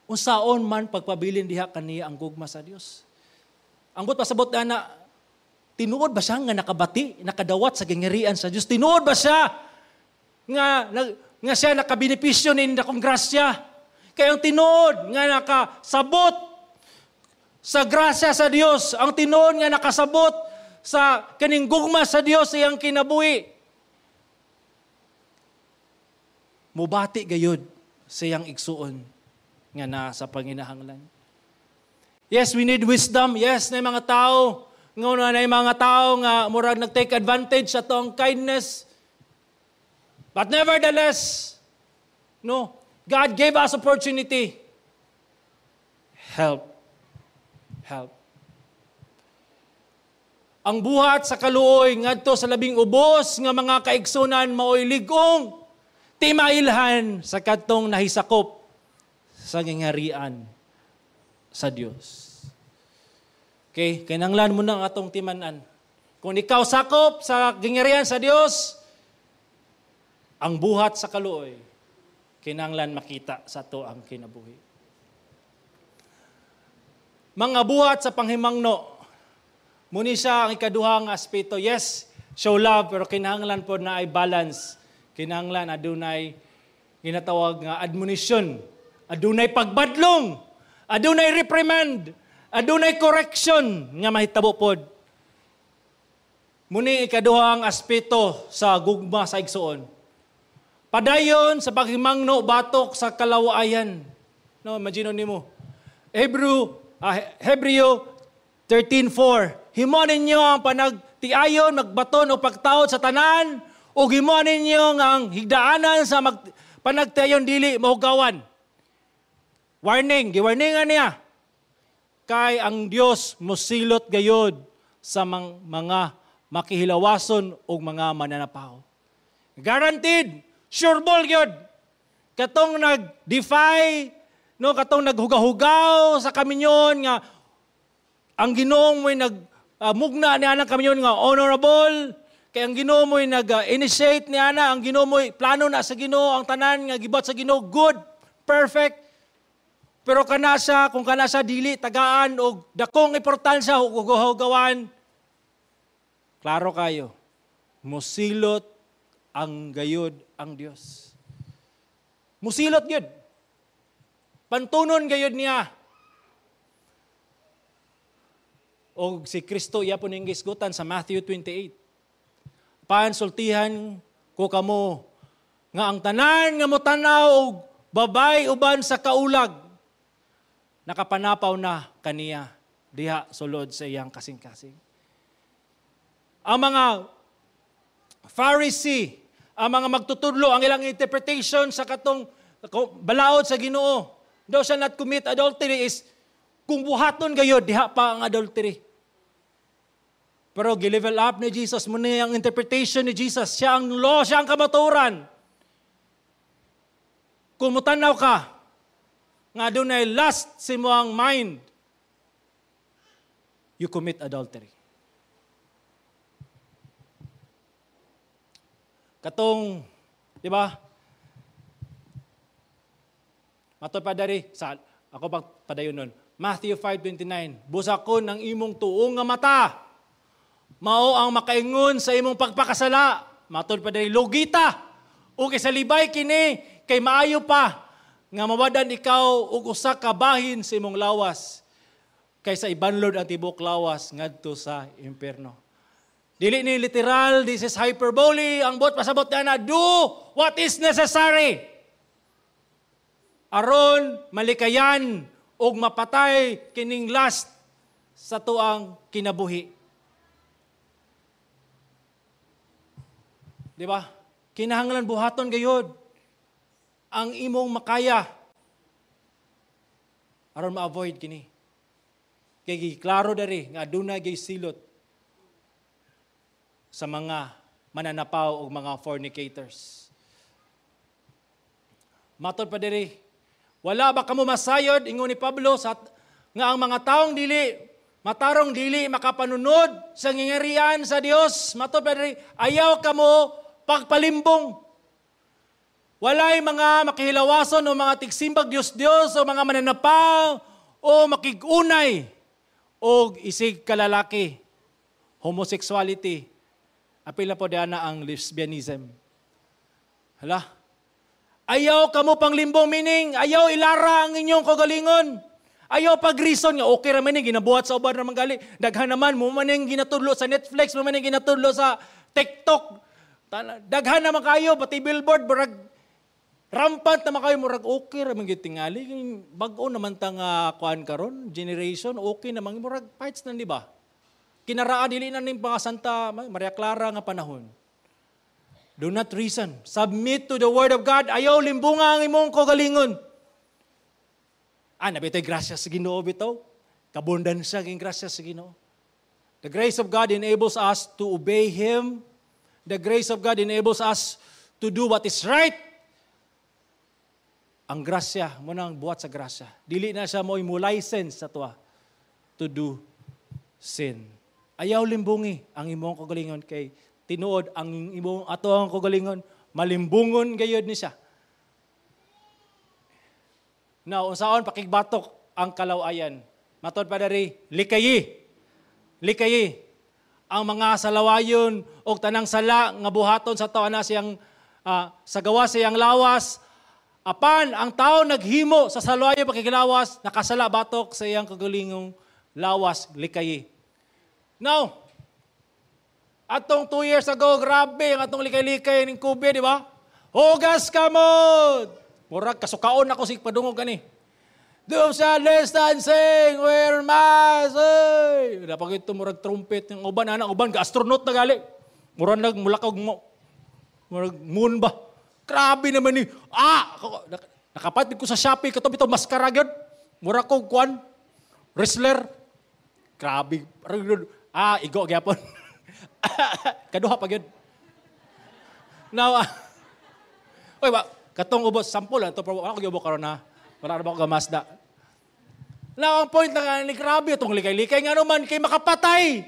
unsaon man pagpabilin diha kaniya ang gugma sa Dios? Ang but pasabot na na, tinuod ba siya nga nakabati, nakadawat sa gingirian sa Dios? Tinuod ba siya nga nag, nga siya nakabenepisyo ni na kong grasya. Kayong tinood nga nakasabot sa grasya sa Dios, ang tinood nga nakasabot sa kaning gugma sa Dios iyang kinabuhi. Mubati gayud sa iyang igsuon nga na sa panginahanglan. Yes, we need wisdom. Yes, na mga tao, nga na mga tao nga murag nag-take advantage sa tong kindness But nevertheless, no, God gave us opportunity. Help. Help. Ang buhat sa kaluoy ngadto sa labing ubos nga mga kaigsunan maoy ligong ti mailhan sa katong nahisakop sa gingharian sa Dios. Okay, kinanglan mo na ang atong timanan. Kung ikaw sakop sa gingharian sa Dios, ang buhat sa kaluoy, kinanglan makita sa to ang kinabuhi. Mga buhat sa panghimangno, muni siya ang ikaduhang aspeto. Yes, show love, pero kinahanglan po na ay balance. Kinahanglan, adunay, ginatawag nga admonition. Adunay pagbadlong. Adunay reprimand. Adunay correction nga mahitabo pod. Muni ikaduhang aspeto sa gugma sa igsoon. Padayon sa paghimangno batok sa kalawayan. No, imagine nimo. Hebrew, uh, Hebreo 13:4. Himo ninyo ang panagtiayon, magbaton o pagtaot sa tanan o himo ninyo ang higdaanan sa mag, panagtiayon dili mahugawan. Warning, giwarningan niya. Kay ang Dios mosilot gayod sa mang, mga makihilawason o mga mananapaw. Guaranteed, Sure ball gyud. Katong nag-defy, no, katong naghugahugaw sa kaminyon nga ang Ginoo mo'y nag uh, mugna ni ana kaminyon nga honorable kay ang Ginoo mo'y nag-initiate ni ana, ang Ginoo mo'y plano na sa Ginoo ang tanan nga gibat sa Ginoo good, perfect. Pero kana sa kung kana sa dili tagaan og dakong importansya hugaw-gawan, klaro kayo. Musilot ang gayod ang Dios. Musilot gyud. Pantunon gayod niya. O si Kristo iya po ning gisgutan sa Matthew 28. Paansultihan ko kamo nga ang tanan nga mo tanaw og babay uban sa kaulag nakapanapaw na kaniya diha sulod sa iyang kasing-kasing. Ang mga Pharisee ang mga magtutudlo ang ilang interpretation sa katong balaod sa Ginoo. Thou shall not commit adultery is kung buhaton kayo, diha pa ang adultery. Pero gilevel up ni Jesus mo ang interpretation ni Jesus. Siya ang law, siya ang kamaturan. Kung mutanaw ka, nga doon ay last si mo ang mind, you commit adultery. Katong, di ba? Mato padari sa, ako pag padayon nun. Matthew 5.29, Busa ko ng imong tuong nga mata, mao ang makaingon sa imong pagpakasala. Matod padari dari, logita, o kay salibay kini, kay maayo pa, nga mawadan ikaw og usa ka bahin sa imong lawas kaysa ibanlod ang tibok lawas ngadto sa impierno. Dili ni literal, this is hyperbole. Ang bot pasabot na na, do what is necessary. Aron, malikayan, og mapatay kining last sa tuang kinabuhi. Di ba? Kinahanglan buhaton gayod ang imong makaya aron ma-avoid kini. Kay klaro diri nga aduna gay silot sa mga mananapaw o mga fornicators. Matod pa diri, wala ba kamo masayod, ingon ni Pablo, sa, nga ang mga taong dili, matarong dili, makapanunod sa ngingerian sa Dios. Matod pa diri, ayaw kamo pagpalimbong. Walay mga makihilawason o mga tigsimbag Dios-Dios o mga mananapaw o makigunay o isig kalalaki, homosexuality, Apil na po dana ang lesbianism. Hala, ayaw kamo pang limbong meaning, ayaw ilara ang inyong kagalingon. Ayaw pag-reason nga, okay raman yung ginabuhat sa uban naman gali. Daghan naman, mo man yung ginatudlo sa Netflix, mo man yung ginatudlo sa TikTok. Daghan naman kayo, pati billboard, barag rampant naman kayo, murag okay raman gitingali. Bag-o naman tanga kuan karon generation, okay naman, murag fights nan di ba? kinaraan dili na ning mga Santa Maria Clara nga panahon. Do not reason. Submit to the Word of God. Ayaw, limbunga ang imong kogalingon. Ah, nabito'y grasya sa ginoo bitaw. Kabundansya ang grasya sa ginoo. The grace of God enables us to obey Him. The grace of God enables us to do what is right. Ang grasya, mo nang buhat sa grasya. Dili na siya mo imulay sense sa tuwa to do sin. Ayaw limbungi ang imong kagalingon kay tinuod ang imong ato ang kagalingon malimbungon gayud ni siya. Now, unsaon pakigbatok ang kalawayan. Matod pa dari, likayi. Likayi. Ang mga salawayon o tanang sala nga buhaton sa tao na siyang uh, sa gawa siyang lawas. Apan, ang tao naghimo sa salawayon pakikilawas, nakasala batok sa iyang kagalingong lawas, likayi. Now, atong two years ago, grabe ang atong likay-likay ng COVID, di ba? Hugas kamod! Murag, kasukaon ako si Padungog kani. Do sa distancing, wear mask, ay! Napag ito, murag trumpet ng uban, anak, uban, ka-astronaut na gali. Murag nag, mulakog mo. Murag moon ba? Grabe naman ni, ah! Nakapatid ko sa Shopee, katabi ito, maskara yun. Murag ko, kwan, wrestler. Grabe, Ah, igo gyapon. Kaduha pa gyud. Now, uh, oy ba, katong ubos sample ato pero ako gyud karon na. Wala na ba ako gamasda. Now, ang point lang ni grabe itong likay-likay nga naman kay makapatay.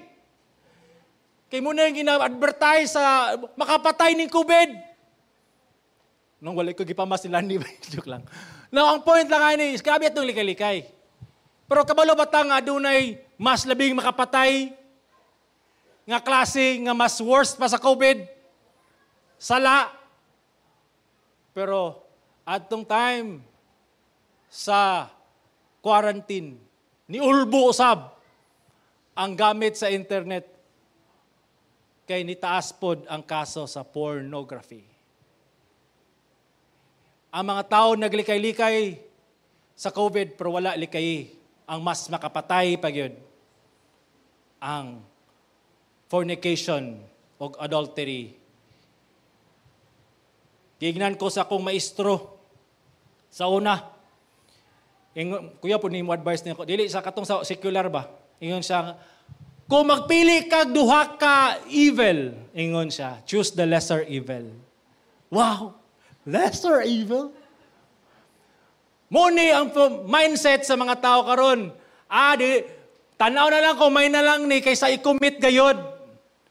Kay muna na yung gina-advertise sa makapatay ni COVID. Nung wala ko gipamas nila ni joke lang. Now, ang point lang ni grabe itong likay-likay. Pero kabalo ba nga adunay mas labing makapatay nga klase nga mas worst pa sa COVID. Sala. Pero atong time sa quarantine, ni Ulbo usab ang gamit sa internet kay ni taas pod ang kaso sa pornography. Ang mga tao naglikay-likay sa COVID pero wala likay ang mas makapatay pa yun ang fornication o adultery. Tignan ko sa akong maestro sa una. Ingon, kuya po ni advice niya ko. Dili sa katong sa secular ba? Ingon siya, kung magpili ka duha ka evil, ingon siya, choose the lesser evil. Wow! Lesser evil? Muni ang mindset sa mga tao karon. Ah, di, tanaw na lang ko may na lang ni kaysa i-commit gayod.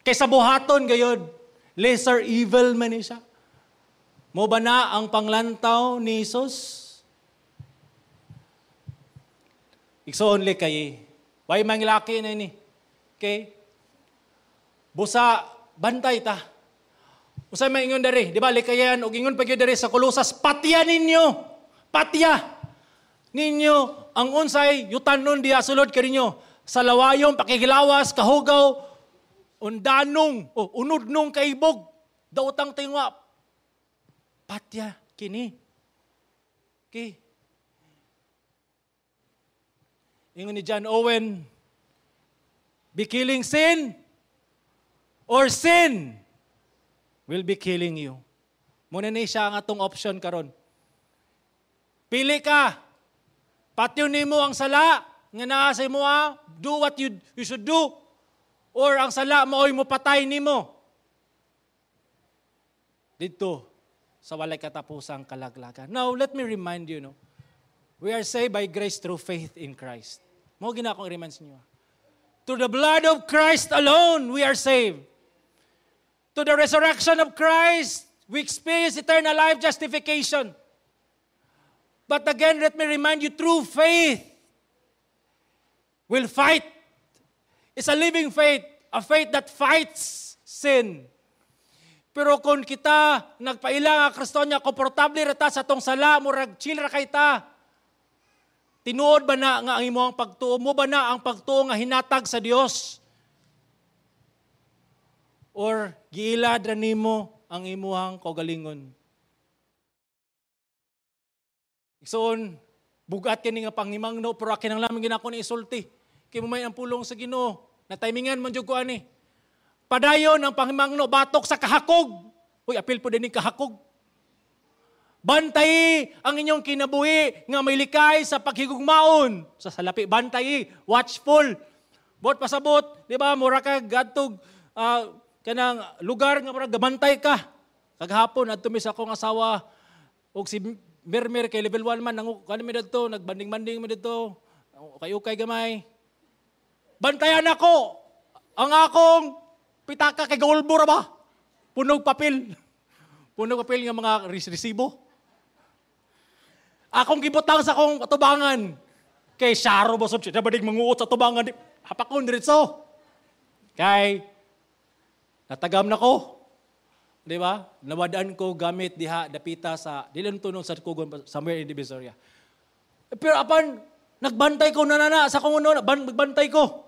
Kaysa buhaton gayod, lesser evil man siya. Mo ba na ang panglantaw ni Jesus? Ikso only kay Why manglaki na ini? Okay? Busa, bantay ta. Usay maingon dere, di ba? Likayan, og ingon pagyo dere sa kulosas, patya ninyo! Patya! Ninyo, ang unsay, yutan yutanon diya sulod ka ninyo. Sa lawayong, pakigilawas, kahugaw, undanong, o oh, unod nung kaibog, dautang tingwa, patya, kini. Okay. Ingon ni John Owen, be killing sin or sin will be killing you. Muna ni siya ang atong option karon. Pili ka. Patyon nimo ang sala nga naa sa imo ah. do what you, you should do or ang sala mo oy mo patay nimo. Dito sa walay katapusang kalaglagan. Now, let me remind you, no? We are saved by grace through faith in Christ. Mo gina akong remind sa ah. To the blood of Christ alone, we are saved. To the resurrection of Christ, we experience eternal life justification. But again, let me remind you, through faith, we'll fight It's a living faith, a faith that fights sin. Pero kung kita nagpaila nga Kristo niya, komportable rata sa tong sala, murag chill ra kay ta. Tinuod ba na nga ang imong pagtuo mo ba na ang pagtuo nga hinatag sa Dios? Or giilad ra nimo ang imuhang kaugalingon? Ikson, bugat kini nga pangimangno pero akin ang lamang ginako ni isulti kimumay ang pulong sa Ginoo. Na timingan man jud ko ani. Padayon ang panghimangno batok sa kahakog. Uy, apil po din kahakog. Bantay ang inyong kinabuhi nga may likay sa paghigugmaon. Sa salapi, bantay, watchful. Bot pasabot, di ba? Mura ka gadtog uh, kanang lugar nga mura gabantay ka. Kagahapon adto mi sa akong asawa og si Mermer kay level 1 man nang kanami dito, nagbanding-banding mi dito. Kayo kay gamay. Bantayan ako ang akong pitaka kay Golbor ba? Punog papel. Punog papel ng mga resibo. Akong gibutang sa akong tubangan. Kay Sharo ba? Dabadig manguot sa tubangan. Hapakon diretso. Kay natagam na ko. Di ba? Nawadaan ko gamit diha dapita sa dilan tunong sa kugon somewhere in Divisoria. Pero apan nagbantay ko na na, sa kung ano, nagbantay ko.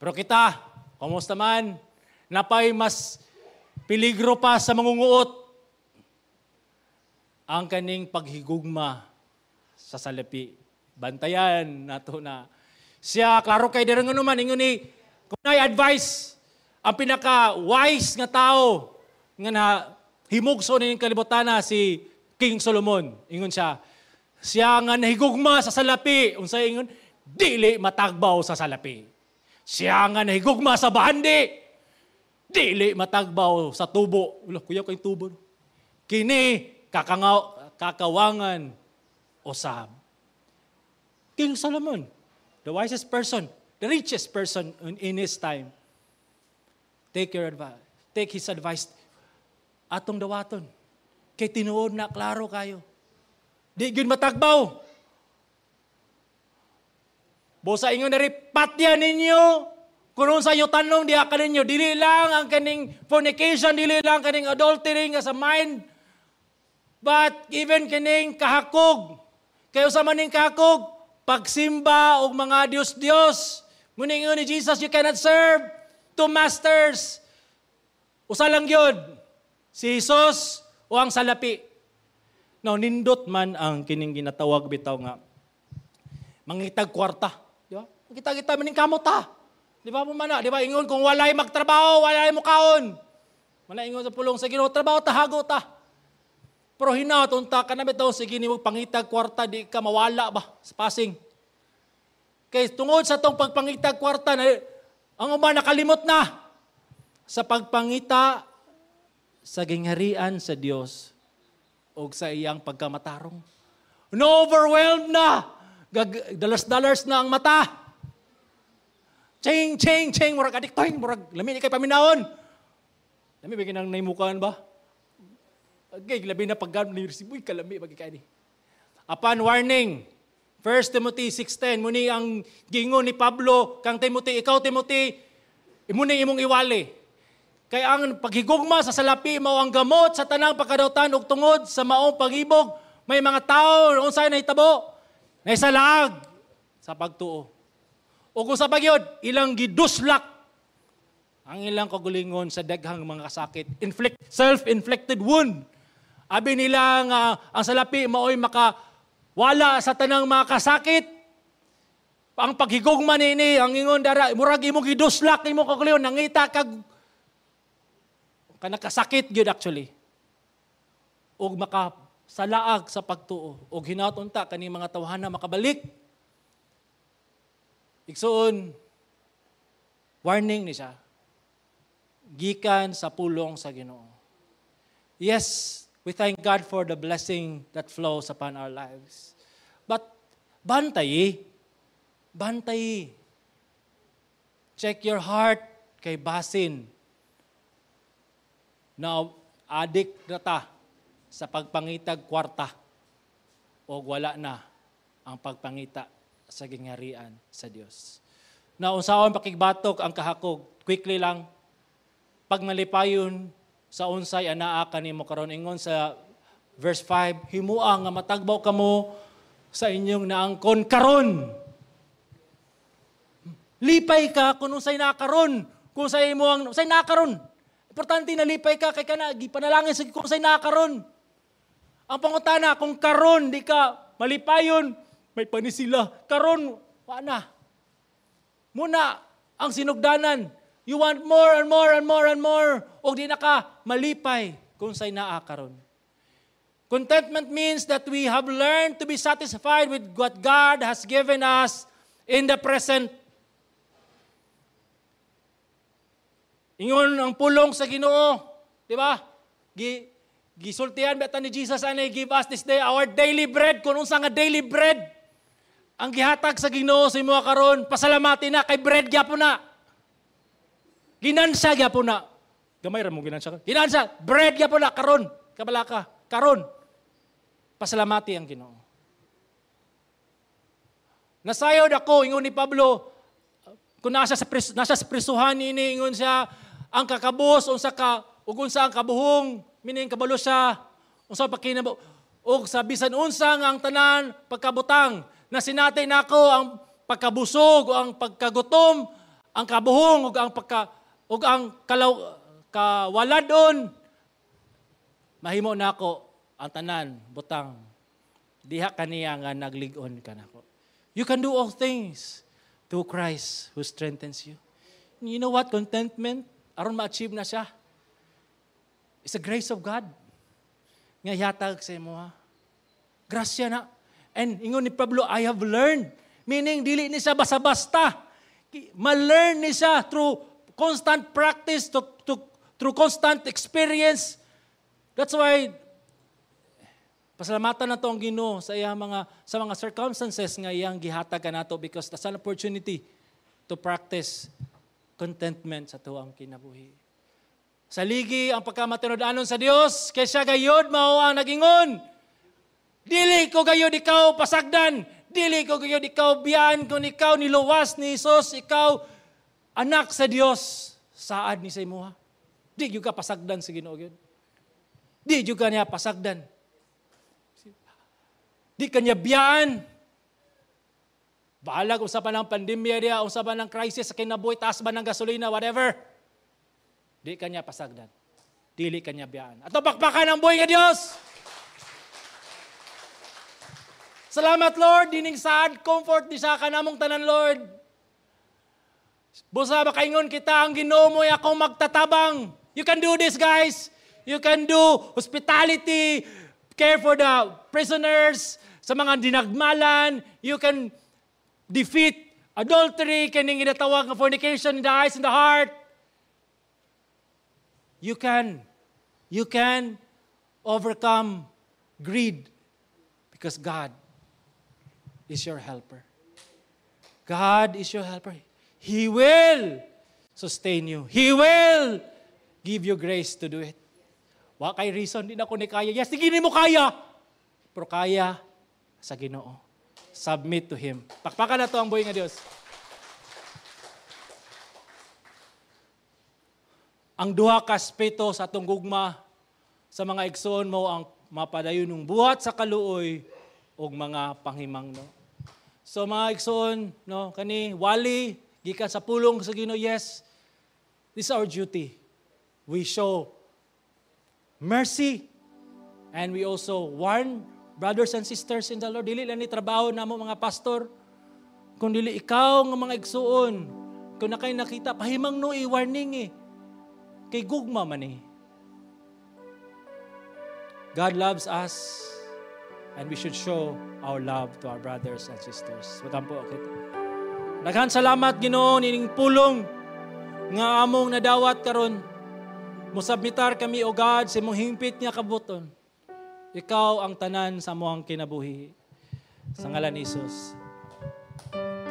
Pero kita, kumusta man, napay mas piligro pa sa mangunguot ang kaning paghigugma sa salapi. Bantayan nato na. Siya, klaro kay dira nga naman, ingon ni, kung na advice, ang pinaka-wise nga tao nga na himugso na yung kalibutan na si King Solomon. Ingon siya, siya nga nahigugma sa salapi. Unsa ingon, dili matagbaw sa salapi. Siya nga nahigugma sa bahandi. Dili matagbaw sa tubo. Ulo, kuya ko yung tubo. Kini, kakangaw, kakawangan, usab. King Solomon, the wisest person, the richest person in his time. Take your advice. Take his advice. Atong dawaton. Kay tinuod na klaro kayo. Di gyud matagbaw. Busa inyo na patya ninyo. Kung sa inyo tanong diha kaninyo, dili lang ang kaning fornication, dili lang kaning adultery nga sa mind, but even kaning kahakog. Kayo sa maning kahakog, pagsimba og mga Dios-Dios. Muni ni Jesus, you cannot serve two masters. Usa lang yun, si Jesus o ang salapi. Now, nindot man ang kining ginatawag bitaw nga, mangitag kwarta Kita-kita maning kamot ta. Di ba pumana? Di ba ingon kung walay magtrabaho, walay mo kaon. Mana ingon sa pulong sa Ginoo, trabaho ta hago ta. Pero hinaot unta ka taw bitaw sige pangitag kwarta di ka mawala ba sa passing. Kay tungod sa tong pagpangitag kwarta na ang uban nakalimot na sa pagpangita sa gingharian sa Dios o sa iyang pagkamatarong. No overwhelmed na. Dalas-dalas na ang mata. Ching, ching, ching, murag adiktoy, murag lami ni kay paminaon. Lami ba kinang naimukaan ba? Okay, labi na paggan ni Resiboy, kalami kay ni. Apan warning, 1 Timothy 6.10, muni ang gingo ni Pablo kang Timothy, ikaw Timothy, imuni imong iwali. Kay ang paghigugma sa salapi mao ang gamot sa tanang pagkadautan ug tungod sa maong pagibog may mga tao unsay nahitabo nay sa laag sa pagtuo. O kung sa pagyod, ilang giduslak ang ilang kagulingon sa daghang mga kasakit. Inflict, self-inflicted wound. Abi nila nga uh, ang salapi maoy maka wala sa tanang mga kasakit. Ang paghigugma nini ang ingon dara murag imo giduslak imo kagulingon nangita kag kanakasakit gyud actually. Og maka salaag sa pagtuo og hinaton ta kani mga tawhana makabalik Iksoon, warning ni siya. Gikan sa pulong sa Ginoo. Yes, we thank God for the blessing that flows upon our lives. But bantay, bantay. Check your heart kay basin. Now, adik na ta sa pagpangitag kwarta o wala na ang pagpangita sa gingharian sa Dios. Na unsahon pakigbatok ang kahakog, quickly lang pag malipayon sa unsay anaa kanimo karon ingon sa verse 5, himuang nga matagbaw kamo sa inyong naangkon karon. Lipay ka kung unsay na karon, kung say mo ang say na karon. Importante na lipay ka kay kana panalangin sa kung na karon. Ang pangutana kung karon di ka malipayon may panisila. Karon, paana? Muna, ang sinugdanan. You want more and more and more and more. O di na ka malipay kung sa'y naa karon. Contentment means that we have learned to be satisfied with what God has given us in the present. Ingon ang pulong sa Ginoo, di ba? Gi gisultihan beta ni Jesus ani give us this day our daily bread kun unsa nga daily bread ang gihatag sa Ginoo sa imo karon, pasalamati na kay bread gyapon na. Ginansa gyapon na. Gamay ra mo ginansa. Ginansa, bread gyapon na karon, kabalaka, karon. Pasalamati ang Ginoo. Nasayod ako ingon ni Pablo kung nasa sa pres, nasa sa prisuhan ini ingon siya ang kakabos unsa ka ug unsa ang kabuhong mining kabalo siya unsa pakinabo ug sa bisan unsa ang tanan pagkabutang na sinatay nako ang pagkabusog o ang pagkagutom, ang kabuhong o ang pagka o ang kalaw, kawaladon. Mahimo nako ang tanan butang diha kaniya nga nagligon ka nako. You can do all things through Christ who strengthens you. You know what? Contentment, aron ma-achieve na siya. It's the grace of God. Nga yatag sa imo ha. Grasya na. And ingon ni Pablo, I have learned. Meaning, dili ni siya basta-basta. Ma-learn ni siya through constant practice, to, to, through constant experience. That's why, pasalamatan na ang Ginoo sa iyang mga sa mga circumstances nga iyang gihatag kanato because that's an opportunity to practice contentment sa tuang kinabuhi. Sa ligi ang pagkamatinud-anon sa Dios kay siya gayod mao ang nagingon Dili ko di ikaw pasagdan. Dili ko di ikaw biyan. Kung ikaw niluwas ni Jesus, ikaw anak sa Dios. Saad ni sa imuha. Di yung ka pasagdan sa ginoo yun. Di yung niya pasagdan. Di kanya biyaan. kung sa ng pandemya niya, sa ng crisis sa kinabuhi, taas ba ng gasolina, whatever. Di kanya pasagdan. Dili kanya biyaan. At bakbakan ang buhay ng Diyos. Salamat Lord, dining saad, comfort di sa kanamong tanan Lord. Busa ba kaingon kita ang ginomoy mo akong magtatabang. You can do this guys. You can do hospitality, care for the prisoners, sa mga dinagmalan. You can defeat adultery, kining inatawag nga fornication in the eyes and the heart. You can, you can overcome greed because God is your helper. God is your helper. He will sustain you. He will give you grace to do it. Wa kay reason, din ako ni kaya. Yes, hindi mo kaya. Pero kaya sa ginoo. Submit to Him. Pakpakan na to ang buhay nga Diyos. Ang duha ka aspeto sa atong gugma sa mga igsoon mo ang mapadayon ng buhat sa kaluoy o mga panghimangno. no. So mga igsoon, no, kani wali gikan sa pulong sa Ginoo, yes. This is our duty. We show mercy and we also warn brothers and sisters in the Lord. Dili lang ni trabaho namo mga pastor, kung dili ikaw nga mga igsuon, kung nakay nakita pahimang no i-warning eh. Kay gugma man eh. God loves us and we should show our love to our brothers and sisters. Watan po, okay? Daghan salamat Ginoo nining pulong nga among nadawat karon. Musabmitar kami o God sa imong himpit nga kabuton. Ikaw ang tanan sa among kinabuhi. Sa ngalan ni Hesus.